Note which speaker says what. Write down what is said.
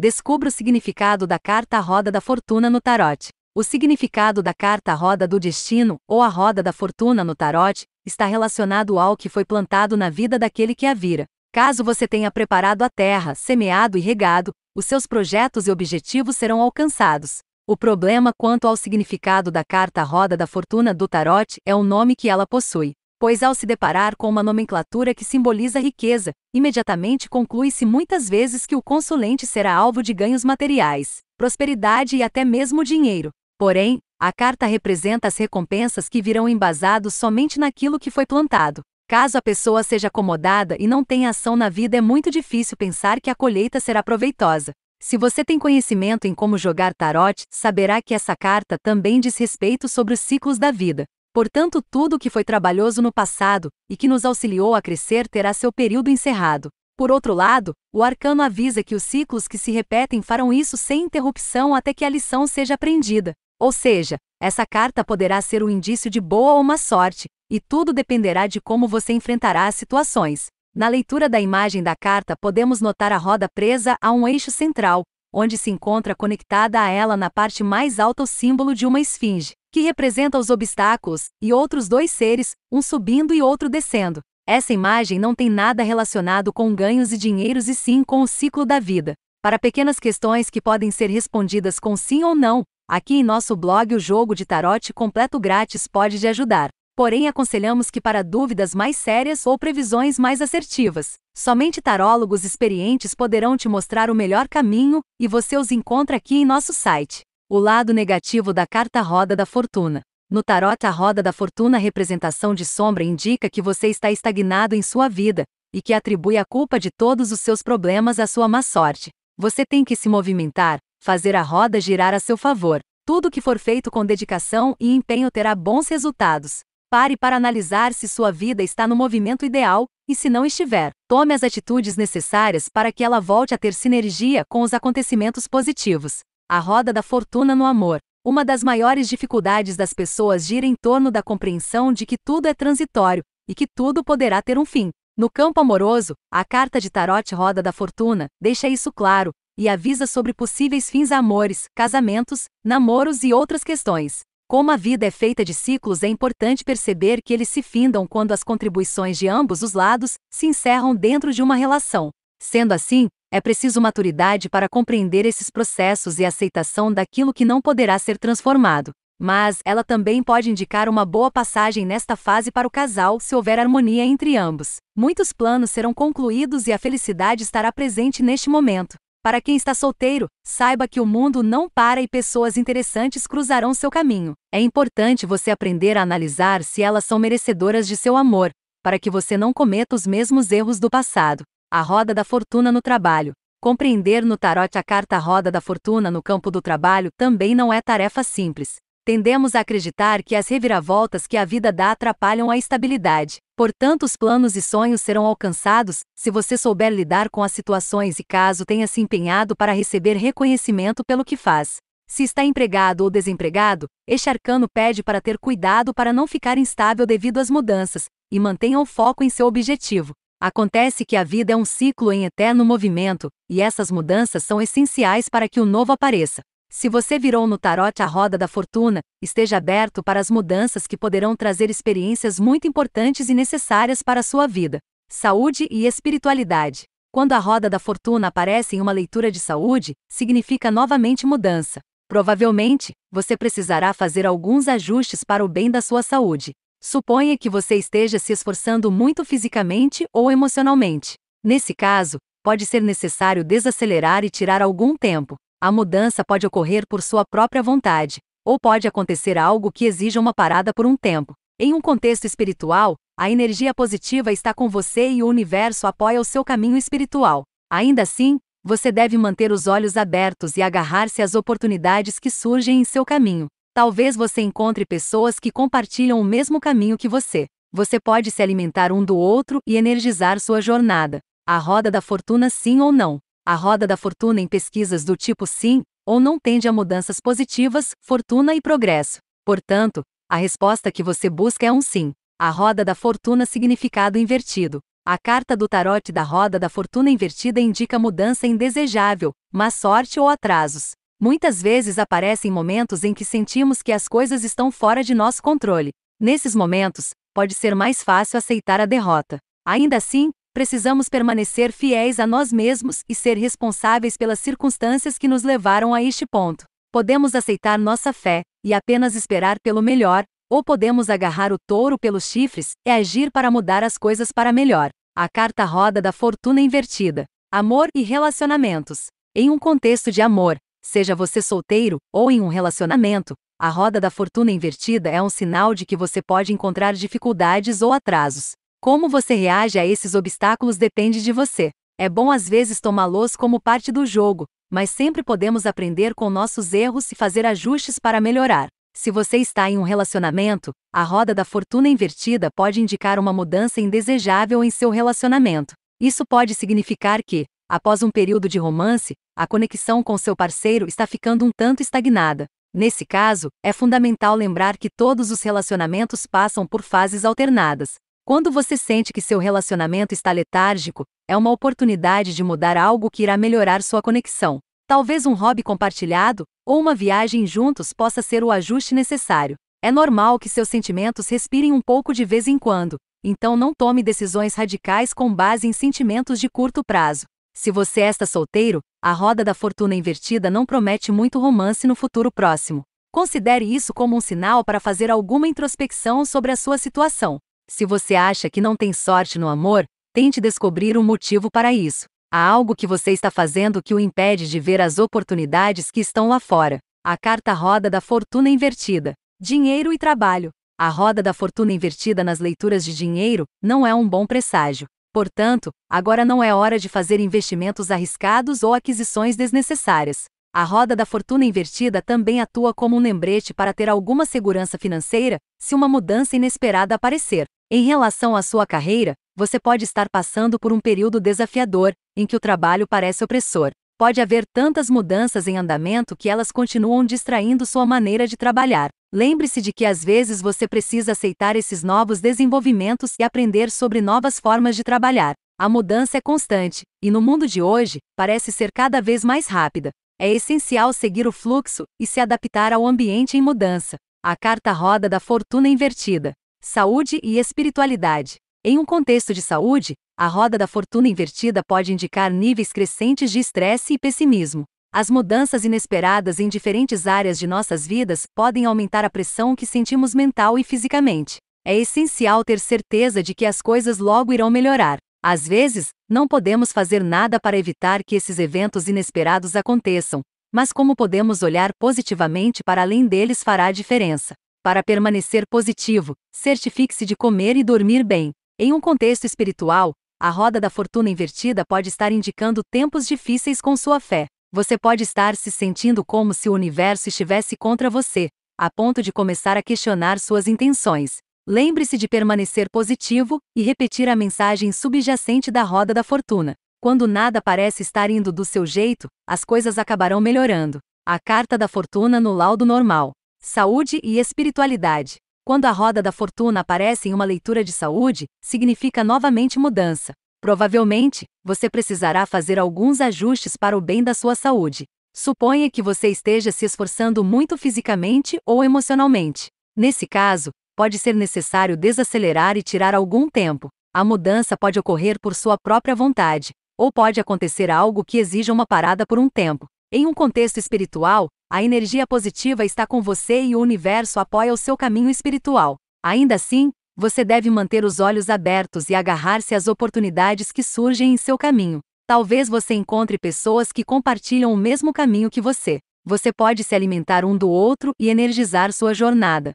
Speaker 1: Descubra o significado da carta Roda da Fortuna no Tarot. O significado da carta Roda do Destino, ou a Roda da Fortuna no Tarot, está relacionado ao que foi plantado na vida daquele que a vira. Caso você tenha preparado a terra, semeado e regado, os seus projetos e objetivos serão alcançados. O problema quanto ao significado da carta Roda da Fortuna do Tarot é o nome que ela possui pois ao se deparar com uma nomenclatura que simboliza riqueza, imediatamente conclui-se muitas vezes que o consulente será alvo de ganhos materiais, prosperidade e até mesmo dinheiro. Porém, a carta representa as recompensas que virão embasados somente naquilo que foi plantado. Caso a pessoa seja acomodada e não tenha ação na vida, é muito difícil pensar que a colheita será proveitosa. Se você tem conhecimento em como jogar tarot, saberá que essa carta também diz respeito sobre os ciclos da vida. Portanto, tudo o que foi trabalhoso no passado e que nos auxiliou a crescer terá seu período encerrado. Por outro lado, o arcano avisa que os ciclos que se repetem farão isso sem interrupção até que a lição seja aprendida. Ou seja, essa carta poderá ser um indício de boa ou má sorte, e tudo dependerá de como você enfrentará as situações. Na leitura da imagem da carta, podemos notar a roda presa a um eixo central, onde se encontra conectada a ela na parte mais alta o símbolo de uma esfinge, que representa os obstáculos, e outros dois seres, um subindo e outro descendo. Essa imagem não tem nada relacionado com ganhos e dinheiros e sim com o ciclo da vida. Para pequenas questões que podem ser respondidas com sim ou não, aqui em nosso blog o jogo de tarot completo grátis pode te ajudar. Porém, aconselhamos que para dúvidas mais sérias ou previsões mais assertivas, somente tarólogos experientes poderão te mostrar o melhor caminho, e você os encontra aqui em nosso site. O lado negativo da carta Roda da Fortuna. No tarot, a roda da fortuna, representação de sombra indica que você está estagnado em sua vida e que atribui a culpa de todos os seus problemas à sua má sorte. Você tem que se movimentar, fazer a roda girar a seu favor. Tudo que for feito com dedicação e empenho terá bons resultados. Pare para analisar se sua vida está no movimento ideal, e se não estiver, tome as atitudes necessárias para que ela volte a ter sinergia com os acontecimentos positivos. A roda da fortuna no amor. Uma das maiores dificuldades das pessoas gira em torno da compreensão de que tudo é transitório e que tudo poderá ter um fim. No campo amoroso, a carta de tarot Roda da Fortuna deixa isso claro e avisa sobre possíveis fins a amores, casamentos, namoros e outras questões. Como a vida é feita de ciclos, é importante perceber que eles se findam quando as contribuições de ambos os lados se encerram dentro de uma relação. Sendo assim, é preciso maturidade para compreender esses processos e aceitação daquilo que não poderá ser transformado. Mas ela também pode indicar uma boa passagem nesta fase para o casal se houver harmonia entre ambos. Muitos planos serão concluídos e a felicidade estará presente neste momento. Para quem está solteiro, saiba que o mundo não para e pessoas interessantes cruzarão seu caminho. É importante você aprender a analisar se elas são merecedoras de seu amor, para que você não cometa os mesmos erros do passado. A roda da fortuna no trabalho. Compreender no tarot a carta roda da fortuna no campo do trabalho também não é tarefa simples. Tendemos a acreditar que as reviravoltas que a vida dá atrapalham a estabilidade. Portanto, os planos e sonhos serão alcançados se você souber lidar com as situações e caso tenha se empenhado para receber reconhecimento pelo que faz. Se está empregado ou desempregado, este arcano pede para ter cuidado para não ficar instável devido às mudanças e mantenha o foco em seu objetivo. Acontece que a vida é um ciclo em eterno movimento, e essas mudanças são essenciais para que o novo apareça. Se você virou no tarot a roda da fortuna, esteja aberto para as mudanças que poderão trazer experiências muito importantes e necessárias para a sua vida. Saúde e espiritualidade. Quando a roda da fortuna aparece em uma leitura de saúde, significa novamente mudança. Provavelmente, você precisará fazer alguns ajustes para o bem da sua saúde. Suponha que você esteja se esforçando muito fisicamente ou emocionalmente. Nesse caso, pode ser necessário desacelerar e tirar algum tempo. A mudança pode ocorrer por sua própria vontade, ou pode acontecer algo que exija uma parada por um tempo. Em um contexto espiritual, a energia positiva está com você e o universo apoia o seu caminho espiritual. Ainda assim, você deve manter os olhos abertos e agarrar-se às oportunidades que surgem em seu caminho. Talvez você encontre pessoas que compartilham o mesmo caminho que você. Você pode se alimentar um do outro e energizar sua jornada. A roda da fortuna, sim ou não? A roda da fortuna em pesquisas do tipo sim ou não tende a mudanças positivas, fortuna e progresso. Portanto, a resposta que você busca é um sim. A roda da fortuna significado invertido. A carta do tarot da roda da fortuna invertida indica mudança indesejável, má sorte ou atrasos. Muitas vezes aparecem momentos em que sentimos que as coisas estão fora de nosso controle. Nesses momentos, pode ser mais fácil aceitar a derrota. Ainda assim, precisamos permanecer fiéis a nós mesmos e ser responsáveis pelas circunstâncias que nos levaram a este ponto. Podemos aceitar nossa fé e apenas esperar pelo melhor, ou podemos agarrar o touro pelos chifres e agir para mudar as coisas para melhor. A carta roda da fortuna invertida. Amor e relacionamentos. Em um contexto de amor, seja você solteiro ou em um relacionamento, a roda da fortuna invertida é um sinal de que você pode encontrar dificuldades ou atrasos. Como você reage a esses obstáculos depende de você. É bom às vezes tomá-los como parte do jogo, mas sempre podemos aprender com nossos erros e fazer ajustes para melhorar. Se você está em um relacionamento, a roda da fortuna invertida pode indicar uma mudança indesejável em seu relacionamento. Isso pode significar que, após um período de romance, a conexão com seu parceiro está ficando um tanto estagnada. Nesse caso, é fundamental lembrar que todos os relacionamentos passam por fases alternadas. Quando você sente que seu relacionamento está letárgico, é uma oportunidade de mudar algo que irá melhorar sua conexão. Talvez um hobby compartilhado ou uma viagem juntos possa ser o ajuste necessário. É normal que seus sentimentos respirem um pouco de vez em quando, então não tome decisões radicais com base em sentimentos de curto prazo. Se você é está solteiro, a roda da fortuna invertida não promete muito romance no futuro próximo. Considere isso como um sinal para fazer alguma introspecção sobre a sua situação. Se você acha que não tem sorte no amor, tente descobrir um motivo para isso. Há algo que você está fazendo que o impede de ver as oportunidades que estão lá fora. A carta roda da fortuna invertida. Dinheiro e trabalho. A roda da fortuna invertida nas leituras de dinheiro não é um bom presságio. Portanto, agora não é hora de fazer investimentos arriscados ou aquisições desnecessárias. A roda da fortuna invertida também atua como um lembrete para ter alguma segurança financeira se uma mudança inesperada aparecer. Em relação à sua carreira, você pode estar passando por um período desafiador, em que o trabalho parece opressor. Pode haver tantas mudanças em andamento que elas continuam distraindo sua maneira de trabalhar. Lembre-se de que às vezes você precisa aceitar esses novos desenvolvimentos e aprender sobre novas formas de trabalhar. A mudança é constante, e no mundo de hoje, parece ser cada vez mais rápida. É essencial seguir o fluxo e se adaptar ao ambiente em mudança. A carta roda da fortuna invertida. Saúde e espiritualidade. Em um contexto de saúde, a roda da fortuna invertida pode indicar níveis crescentes de estresse e pessimismo. As mudanças inesperadas em diferentes áreas de nossas vidas podem aumentar a pressão que sentimos mental e fisicamente. É essencial ter certeza de que as coisas logo irão melhorar. Às vezes, não podemos fazer nada para evitar que esses eventos inesperados aconteçam, mas como podemos olhar positivamente para além deles fará diferença. Para permanecer positivo, certifique-se de comer e dormir bem. Em um contexto espiritual, a roda da fortuna invertida pode estar indicando tempos difíceis com sua fé. Você pode estar se sentindo como se o universo estivesse contra você, a ponto de começar a questionar suas intenções. Lembre-se de permanecer positivo e repetir a mensagem subjacente da roda da fortuna. Quando nada parece estar indo do seu jeito, as coisas acabarão melhorando. A carta da fortuna no laudo normal. Saúde e espiritualidade. Quando a roda da fortuna aparece em uma leitura de saúde, significa novamente mudança. Provavelmente, você precisará fazer alguns ajustes para o bem da sua saúde. Suponha que você esteja se esforçando muito fisicamente ou emocionalmente. Nesse caso, pode ser necessário desacelerar e tirar algum tempo. A mudança pode ocorrer por sua própria vontade, ou pode acontecer algo que exija uma parada por um tempo. Em um contexto espiritual, a energia positiva está com você e o universo apoia o seu caminho espiritual. Ainda assim, você deve manter os olhos abertos e agarrar-se às oportunidades que surgem em seu caminho. Talvez você encontre pessoas que compartilham o mesmo caminho que você. Você pode se alimentar um do outro e energizar sua jornada.